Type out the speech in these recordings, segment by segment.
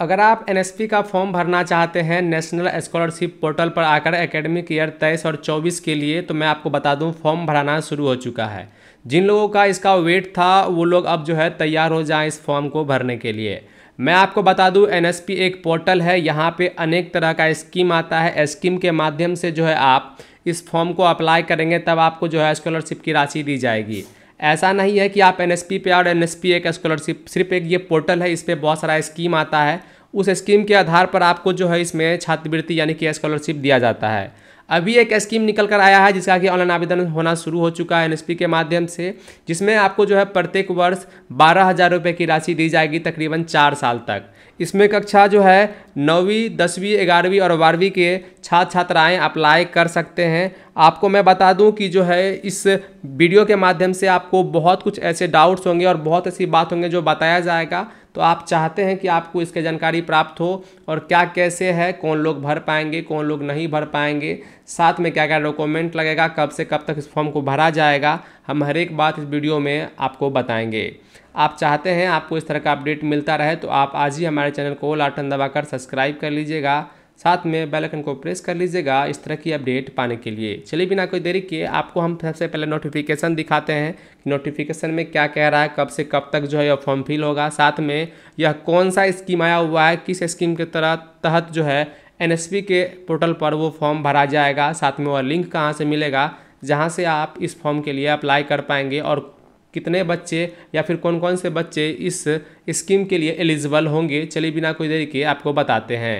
अगर आप एनएसपी का फॉर्म भरना चाहते हैं नेशनल स्कॉलरशिप पोर्टल पर आकर एकेडमिक ईयर तेईस और चौबीस के लिए तो मैं आपको बता दूं फॉर्म भराना शुरू हो चुका है जिन लोगों का इसका वेट था वो लोग अब जो है तैयार हो जाएं इस फॉर्म को भरने के लिए मैं आपको बता दूं एनएसपी एक पोर्टल है यहाँ पे अनेक तरह का स्कीम आता है स्कीम के माध्यम से जो है आप इस फॉर्म को अप्लाई करेंगे तब आपको जो है स्कॉलरशिप की राशि दी जाएगी ऐसा नहीं है कि आप एन एस पी पे और एन एस पी एक स्कॉलरशिप सिर्फ एक ये पोर्टल है इस पर बहुत सारा स्कीम आता है उस स्कीम के आधार पर आपको जो है इसमें छात्रवृत्ति यानी कि स्कॉलरशिप दिया जाता है अभी एक स्कीम निकल कर आया है जिसका कि ऑनलाइन आवेदन होना शुरू हो चुका है एनएसपी के माध्यम से जिसमें आपको जो है प्रत्येक वर्ष बारह हज़ार रुपये की राशि दी जाएगी तकरीबन चार साल तक इसमें कक्षा जो है नौवीं दसवीं ग्यारहवीं और बारहवीं के छात्र छात्राएँ अप्लाई कर सकते हैं आपको मैं बता दूं कि जो है इस वीडियो के माध्यम से आपको बहुत कुछ ऐसे डाउट्स होंगे और बहुत ऐसी बात होंगे जो बताया जाएगा तो आप चाहते हैं कि आपको इसकी जानकारी प्राप्त हो और क्या कैसे है कौन लोग भर पाएंगे कौन लोग नहीं भर पाएंगे साथ में क्या क्या डॉक्यूमेंट लगेगा कब से कब तक इस फॉर्म को भरा जाएगा हम हर एक बात इस वीडियो में आपको बताएंगे आप चाहते हैं आपको इस तरह का अपडेट मिलता रहे तो आप आज ही हमारे चैनल को लाटन दबाकर सब्सक्राइब कर लीजिएगा साथ में बेल आइकन को प्रेस कर लीजिएगा इस तरह की अपडेट पाने के लिए चलिए बिना कोई देरी किए आपको हम सबसे पहले नोटिफिकेशन दिखाते हैं कि नोटिफिकेशन में क्या कह रहा है कब से कब तक जो है यह फॉर्म फिल होगा साथ में यह कौन सा स्कीम आया हुआ है किस स्कीम के तरह तहत जो है एन के पोर्टल पर वो फॉर्म भरा जाएगा साथ में वह लिंक कहाँ से मिलेगा जहाँ से आप इस फॉर्म के लिए अप्लाई कर पाएंगे और कितने बच्चे या फिर कौन कौन से बच्चे इस स्कीम के लिए एलिजिबल होंगे चलिए बिना कोई देरी के आपको बताते हैं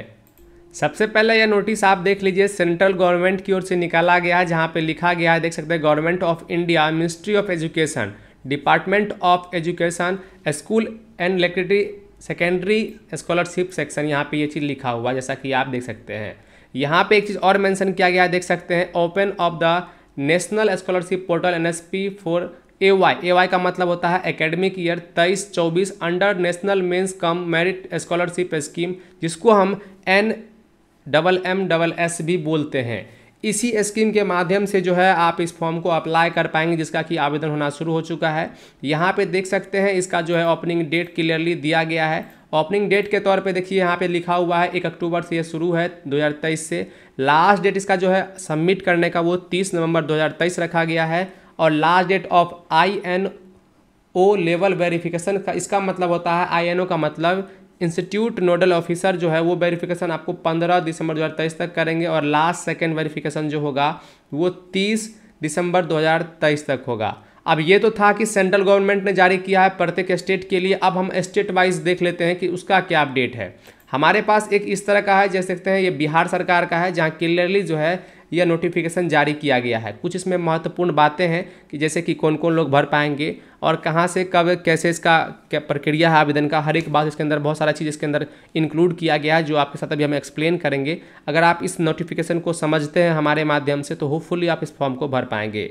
सबसे पहले यह नोटिस आप देख लीजिए सेंट्रल गवर्नमेंट की ओर से निकाला गया है जहाँ पे लिखा गया है देख सकते हैं government of India ministry of education department of education school and लेक्रेटरी सेकेंडरी स्कॉलरशिप सेक्शन यहाँ पे ये चीज़ लिखा हुआ जैसा कि आप देख सकते हैं यहाँ पे एक चीज़ और मेंशन किया गया है देख सकते हैं open of the national scholarship portal N S P for A Y A Y का मतलब होता है एकेडमिक ईयर तेईस चौबीस under national means cum merit scholarship scheme जिसको हम N double M double S भी बोलते हैं इसी स्कीम के माध्यम से जो है आप इस फॉर्म को अप्लाई कर पाएंगे जिसका कि आवेदन होना शुरू हो चुका है यहाँ पे देख सकते हैं इसका जो है ओपनिंग डेट क्लियरली दिया गया है ओपनिंग डेट के तौर पे देखिए यहाँ पे लिखा हुआ है एक अक्टूबर से ये शुरू है 2023 से लास्ट डेट इसका जो है सबमिट करने का वो 30 नवंबर 2023 रखा गया है और last date of I N O level verification का इसका मतलब होता है आई एन ओ का मतलब इंस्टीट्यूट नोडल ऑफिसर जो है वो वेरिफिकेशन आपको 15 दिसंबर 2023 तक करेंगे और लास्ट सेकेंड वेरिफिकेशन जो होगा वो 30 दिसंबर 2023 तक होगा अब ये तो था कि सेंट्रल गवर्नमेंट ने जारी किया है प्रत्येक स्टेट के लिए अब हम स्टेट वाइज देख लेते हैं कि उसका क्या अपडेट है हमारे पास एक इस तरह का है जैसे देखते हैं ये बिहार सरकार का है जहाँ क्लियरली जो है यह नोटिफिकेशन जारी किया गया है कुछ इसमें महत्वपूर्ण बातें हैं कि जैसे कि कौन कौन लोग भर पाएंगे और कहाँ से कब कैसे इसका प्रक्रिया है आवेदन का हर एक बात इसके अंदर बहुत सारा चीज़ इसके अंदर इंक्लूड किया गया है जो आपके साथ अभी हम एक्सप्लेन करेंगे अगर आप इस नोटिफिकेशन को समझते हैं हमारे माध्यम से तो होपफुली आप इस फॉर्म को भर पाएंगे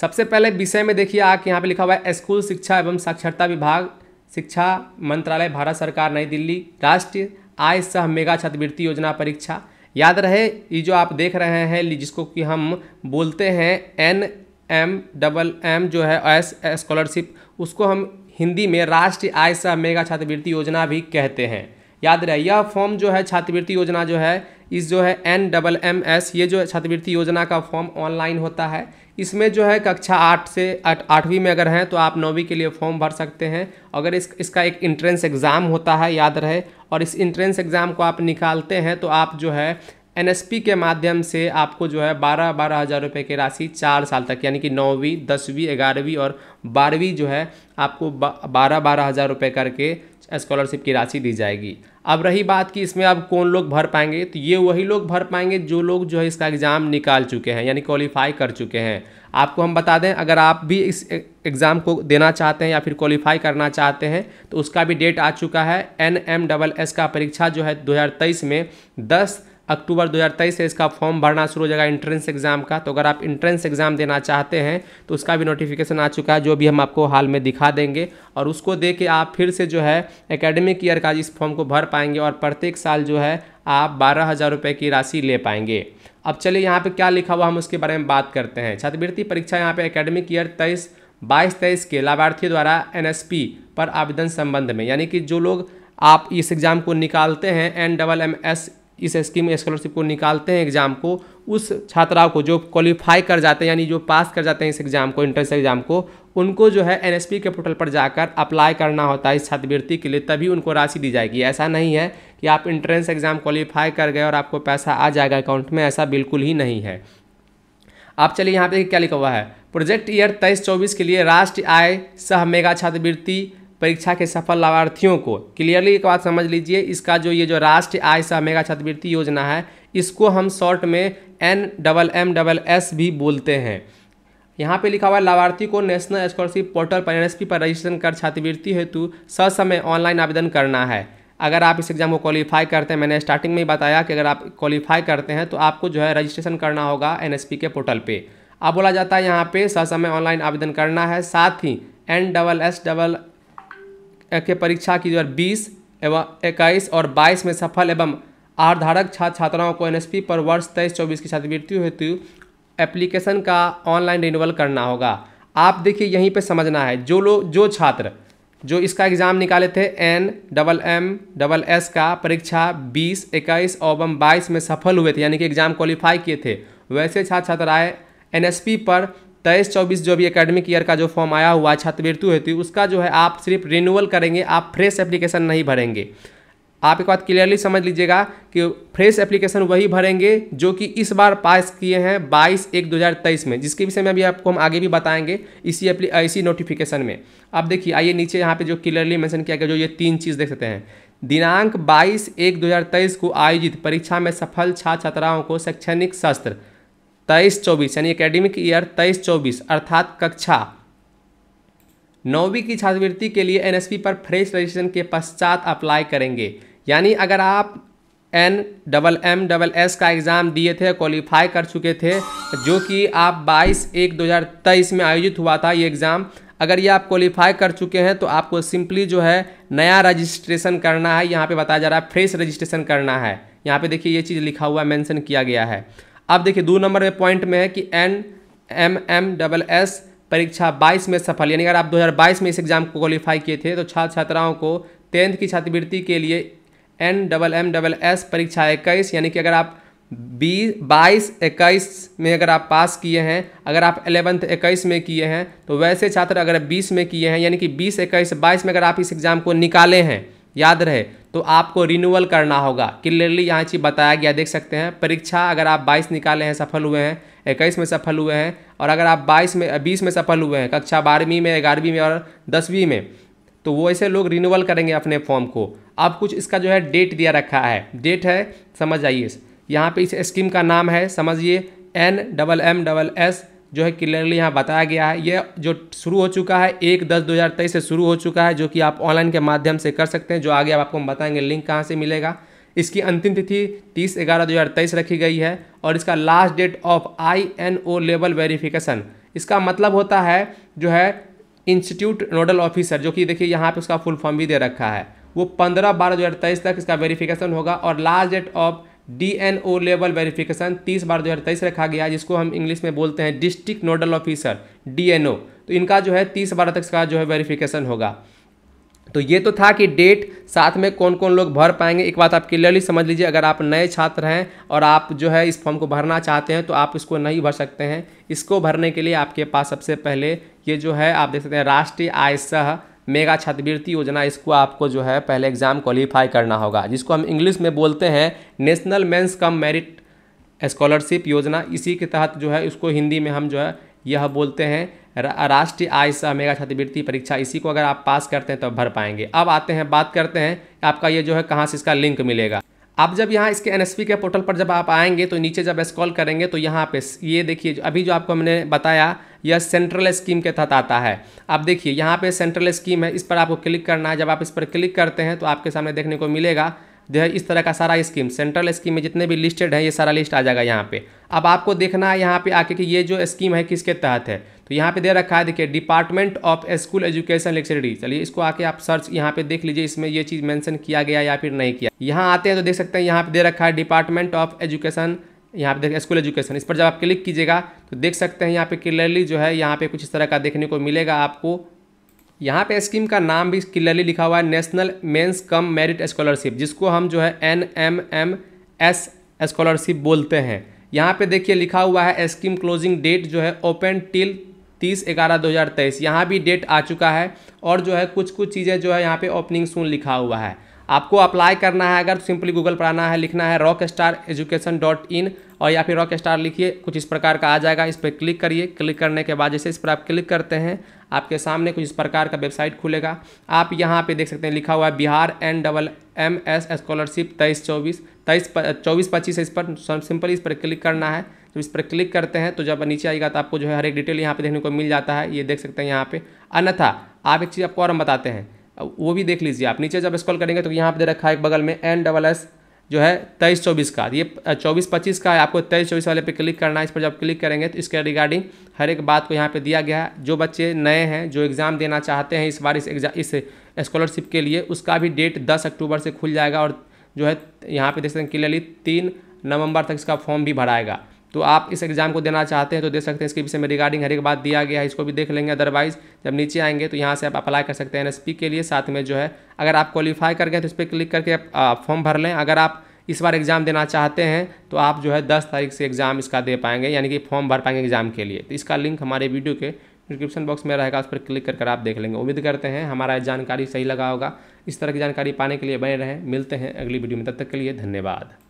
सबसे पहले विषय में देखिए आके यहाँ पे लिखा हुआ है स्कूल शिक्षा एवं साक्षरता विभाग शिक्षा मंत्रालय भारत सरकार नई दिल्ली राष्ट्रीय आय सह मेगा छात्रवृत्ति योजना परीक्षा याद रहे ये जो आप देख रहे हैं जिसको कि हम बोलते हैं एन एम डबल एम जो है एस स्कॉलरशिप उसको हम हिंदी में राष्ट्रीय आय सह मेगा छात्रवृत्ति योजना भी कहते हैं याद रहे यह फॉर्म जो है छात्रवृत्ति योजना जो है इस जो है एन डबल एम एस ये जो है छात्रवृत्ति योजना का फॉर्म ऑनलाइन होता है इसमें जो है कक्षा आठ से आठवीं में अगर हैं तो आप नौवीं के लिए फॉर्म भर सकते हैं अगर इस इसका एक इंट्रेंस एग्ज़ाम होता है याद रहे और इस इंट्रेंस एग्ज़ाम को आप निकालते हैं तो आप जो है एनएसपी के माध्यम से आपको जो है बारह बारह हज़ार रुपये की राशि चार साल तक यानी कि नौवीं दसवीं ग्यारहवीं और बारहवीं जो है आपको बारह बारह हज़ार रुपये करके स्कॉलरशिप की राशि दी जाएगी अब रही बात कि इसमें अब कौन लोग भर पाएंगे तो ये वही लोग भर पाएंगे जो लोग जो है इसका एग्ज़ाम निकाल चुके हैं यानी क्वालिफाई कर चुके हैं आपको हम बता दें अगर आप भी इस एग्ज़ाम को देना चाहते हैं या फिर क्वालिफाई करना चाहते हैं तो उसका भी डेट आ चुका है एन एम डबल एस का परीक्षा जो है दो में दस अक्टूबर 2023 से इसका फॉर्म भरना शुरू हो जाएगा इंट्रेंस एग्ज़ाम का तो अगर आप इंट्रेंस एग्ज़ाम देना चाहते हैं तो उसका भी नोटिफिकेशन आ चुका है जो भी हम आपको हाल में दिखा देंगे और उसको दे के आप फिर से जो है एकेडमिक ईयर का इस फॉर्म को भर पाएंगे और प्रत्येक साल जो है आप बारह हज़ार रुपये की राशि ले पाएंगे अब चलिए यहाँ पर क्या लिखा हुआ हम उसके बारे में बात करते हैं छात्रवृत्ति परीक्षा यहाँ पर एकेडमिक ईयर तेईस बाईस तेईस के लाभार्थियों द्वारा एन पर आवेदन संबंध में यानी कि जो लोग आप इस एग्ज़ाम को निकालते हैं एन डबल एम एस इस स्कीम स्कॉलरशिप को निकालते हैं एग्जाम को उस छात्राओं को जो क्वालिफाई कर जाते हैं यानी जो पास कर जाते हैं इस एग्जाम को इंट्रेंस एग्जाम को उनको जो है एनएसपी के पोर्टल पर जाकर अप्लाई करना होता है इस छात्रवृत्ति के लिए तभी उनको राशि दी जाएगी ऐसा नहीं है कि आप इंट्रेंस एग्जाम क्वालिफाई कर गए और आपको पैसा आ जाएगा अकाउंट में ऐसा बिल्कुल ही नहीं है आप चलिए यहाँ पे क्या लिखा हुआ है प्रोजेक्ट ईयर तेईस चौबीस के लिए राष्ट्रीय आय सह मेगा छात्रवृत्ति परीक्षा के सफल लाभार्थियों को क्लियरली एक बात समझ लीजिए इसका जो ये जो राष्ट्रीय आय सह मेगा छात्रवृत्ति योजना है इसको हम शॉर्ट में N double M double S भी बोलते हैं यहाँ पे लिखा हुआ है लाभार्थी को नेशनल स्कॉलरशिप पोर्टल पर एन पर रजिस्ट्रेशन कर छात्रवृत्ति हेतु ससमय ऑनलाइन आवेदन करना है अगर आप इस एग्ज़ाम को क्वालिफाई करते हैं मैंने स्टार्टिंग में ही बताया कि अगर आप क्वालिफाई करते हैं तो आपको जो है रजिस्ट्रेशन करना होगा पी के पोर्टल पर अब बोला जाता है यहाँ पे ससमय ऑनलाइन आवेदन करना है साथ ही एन डबल एस डबल के परीक्षा की जो है बीस एवं इक्कीस और बाईस में सफल एवं आधारक छात्र छात्राओं को एनएसपी पर वर्ष तेईस चौबीस की छात्रवृत्ति हेतु एप्लीकेशन का ऑनलाइन रिन्यूअल करना होगा आप देखिए यहीं पर समझना है जो लोग जो छात्र जो इसका एग्ज़ाम निकाले थे N double M double S का परीक्षा बीस इक्कीस एवं बाईस में सफल हुए थे यानी कि एग्ज़ाम क्वालिफाई किए थे वैसे छात्र छात्राएँ एन पर तेईस चौबीस जो भी अकेडमिक ईयर का जो फॉर्म आया हुआ छात्रवृत्ति हेतु उसका जो है आप सिर्फ रिन्यूअल करेंगे आप फ्रेश एप्लीकेशन नहीं भरेंगे आप एक बात क्लियरली समझ लीजिएगा कि फ्रेश एप्लीकेशन वही भरेंगे जो कि इस बार पास किए हैं 22 एक 2023 में जिसके विषय में अभी आपको हम आगे भी बताएंगे इसी एप्ली इसी नोटिफिकेशन में अब देखिए आइए नीचे यहाँ पे जो क्लियरली मेंशन किया गया जो ये तीन चीज़ देख सकते हैं दिनांक 22 एक 2023 को आयोजित परीक्षा में सफल छात्र छात्राओं को शैक्षणिक शस्त्र तेईस चौबीस यानी एकेडमिक ईयर तेईस चौबीस अर्थात कक्षा नौवीं की छात्रवृत्ति के लिए एन पर फ्रेश रजिस्ट्रेशन के पश्चात अप्लाई करेंगे यानी अगर आप N double M double S का एग्ज़ाम दिए थे क्वालिफाई कर चुके थे जो कि आप 22 एक 2023 में आयोजित हुआ था ये एग्ज़ाम अगर ये आप क्वालिफाई कर चुके हैं तो आपको सिंपली जो है नया रजिस्ट्रेशन करना है यहाँ पे बताया जा रहा है फ्रेश रजिस्ट्रेशन करना है यहाँ पे देखिए ये चीज़ लिखा हुआ है मेंशन किया गया है अब देखिए दो नंबर में पॉइंट में है कि N M M double S परीक्षा 22 में सफल यानी अगर आप 2022 में इस एग्ज़ाम को क्वालिफाई किए थे तो छात्र छात्राओं को टेंथ की छात्रवृत्ति के लिए N double M double S परीक्षा इक्कीस यानी कि अगर आप बीस बाईस इक्कीस में अगर आप पास किए हैं अगर आप एलेवंथ इक्कीस में किए हैं तो वैसे छात्र अगर बीस में किए हैं यानी कि बीस इक्कीस बाईस में अगर आप इस एग्ज़ाम को निकाले हैं याद रहे तो आपको रिन्यूअल करना होगा क्लियरली यहाँ चीज़ बताया गया देख सकते हैं परीक्षा अगर आप 22 निकाले हैं सफल हुए हैं इक्कीस में सफल हुए हैं और अगर आप 22 में 20 में सफल हुए हैं कक्षा बारहवीं में ग्यारहवीं में और दसवीं में तो वो ऐसे लोग रिन्यूअल करेंगे अपने फॉर्म को अब कुछ इसका जो है डेट दिया रखा है डेट है समझ आइए यहाँ पर इस स्कीम का नाम है समझिए N double M double S जो है क्लियरली यहाँ बताया गया है ये जो शुरू हो चुका है एक दस दो हज़ार तेईस से शुरू हो चुका है जो कि आप ऑनलाइन के माध्यम से कर सकते हैं जो आगे आप आपको बताएंगे लिंक कहाँ से मिलेगा इसकी अंतिम तिथि तीस ग्यारह दो हज़ार तेईस रखी गई है और इसका last date of I N O level verification इसका मतलब होता है जो है इंस्टीट्यूट नोडल ऑफिसर जो कि देखिए यहाँ पर उसका फुल फॉर्म भी दे रखा है वो पंद्रह बारह दो हज़ार तेईस तक इसका वेरीफिकेशन होगा और last date of D N O level verification तीस बार दो हज़ार तेईस रखा गया जिसको हम इंग्लिश में बोलते हैं district nodal officer D N O तो इनका जो है तीस बार तक का जो है वेरिफिकेशन होगा तो ये तो था कि डेट साथ में कौन कौन लोग भर पाएंगे एक बात आप क्लियरली समझ लीजिए अगर आप नए छात्र हैं और आप जो है इस फॉर्म को भरना चाहते हैं तो आप इसको नहीं भर सकते हैं इसको भरने के लिए आपके पास सबसे पहले ये जो है आप देख सकते हैं राष्ट्रीय आय सह मेगा छात्रवृत्ति योजना इसको आपको जो है पहले एग्ज़ाम क्वालिफाई करना होगा जिसको हम इंग्लिश में बोलते हैं national means cum merit scholarship योजना इसी के तहत जो है इसको हिंदी में हम जो है यह बोलते हैं राष्ट्रीय आय सह मेगा छात्रवृत्ति परीक्षा इसी को अगर आप पास करते हैं तो भर पाएंगे अब आते हैं बात करते हैं आपका ये जो है कहाँ से इसका लिंक मिलेगा आप जब यहाँ इसके एन के पोर्टल पर जब आप आएंगे तो नीचे जब स्कॉल करेंगे तो यहाँ पे ये देखिए अभी जो आपको हमने बताया यह सेंट्रल स्कीम के तहत आता है अब देखिए यहाँ पे सेंट्रल स्कीम है इस पर आपको क्लिक करना है जब आप इस पर क्लिक करते हैं तो आपके सामने देखने को मिलेगा जो है इस तरह का सारा स्कीम सेंट्रल स्कीम में जितने भी लिस्टेड हैं ये सारा लिस्ट आ जाएगा यहाँ पे अब आपको देखना है यहाँ पे आके कि ये जो स्कीम है किसके तहत है तो यहाँ पे दे रखा है देखिए डिपार्टमेंट ऑफ स्कूल एजुकेशन लेक्चररी चलिए इसको आके आप सर्च यहाँ पे देख लीजिए इसमें ये चीज़ मेंशन किया गया या फिर नहीं किया यहाँ आते हैं तो देख सकते हैं यहाँ पे दे रखा है डिपार्टमेंट ऑफ एजुकेशन यहाँ पे देखें स्कूल एजुकेशन इस पर जब आप क्लिक कीजिएगा तो देख सकते हैं यहाँ पे क्लियरली जो है यहाँ पे कुछ इस तरह का देखने को मिलेगा आपको यहाँ पे स्कीम का नाम भी क्लियरली लिखा हुआ है national means cum merit scholarship जिसको हम जो है N M M S scholarship बोलते हैं यहाँ पे देखिए लिखा हुआ है स्कीम क्लोजिंग डेट जो है ओपन टिल तीस ग्यारह दो हज़ार तेईस यहाँ भी डेट आ चुका है और जो है कुछ कुछ चीज़ें जो है यहाँ पे ओपनिंग सून लिखा हुआ है आपको अप्लाई करना है अगर सिंपली गूगल पर आना है लिखना है rock star education dot in और या फिर रॉक स्टार लिखिए कुछ इस प्रकार का आ जाएगा इस पर क्लिक करिए क्लिक करने के बाद जैसे इस पर आप क्लिक करते हैं आपके सामने कुछ इस प्रकार का वेबसाइट खुलेगा आप यहाँ पे देख सकते हैं लिखा हुआ है Bihar N double M S scholarship तेईस चौबीस तेईस चौबीस पच्चीस इस पर सिंपल इस पर क्लिक करना है जब इस पर क्लिक करते हैं तो जब नीचे आएगा तो आपको जो है हर एक डिटेल यहाँ पे देखने को मिल जाता है ये देख सकते हैं यहाँ पे अन्यथा आप एक चीज़ आपको और हम बताते हैं वो भी देख लीजिए आप नीचे जब स्कॉल करेंगे तो यहाँ पे दे रखा है एक बगल में एन डबल एस जो है तेईस चौबीस का ये चौबीस पच्चीस का है आपको तेईस चौबीस वाले पे क्लिक करना है इस पर जब क्लिक करेंगे तो इसके रिगार्डिंग हर एक बात को यहाँ पे दिया गया है जो बच्चे नए हैं जो एग्ज़ाम देना चाहते हैं इस बार इस इस स्कॉलरशिप के लिए उसका भी डेट दस अक्टूबर से खुल जाएगा और जो है यहाँ पर देख सकते हैं क्लियरली तीन नवम्बर तक इसका फॉर्म भी भराएगा तो आप इस एग्ज़ाम को देना चाहते हैं तो दे सकते हैं इसके विषय में रिगार्डिंग हर एक बात दिया गया है इसको भी देख लेंगे अदरवाइज़ जब नीचे आएंगे तो यहाँ से आप अप्लाई कर सकते हैं एनएसपी के लिए साथ में जो है अगर आप क्वालिफाई कर गए तो इस पर क्लिक करके आप फॉर्म भर लें अगर आप इस बार एग्ज़ाम देना चाहते हैं तो आप जो है दस तारीख से एग्ज़ाम इसका दे पाएंगे यानी कि फॉर्म भर पाएंगे एग्ज़ाम के लिए तो इसका लिंक हमारे वीडियो के डिस्क्रिप्शन बॉक्स में रहेगा उस पर क्लिक कर कर आप देख लेंगे उम्मीद करते हैं हमारा जानकारी सही लगा होगा इस तरह की जानकारी पाने के लिए बने रहें मिलते हैं अगली वीडियो में तब तक के लिए धन्यवाद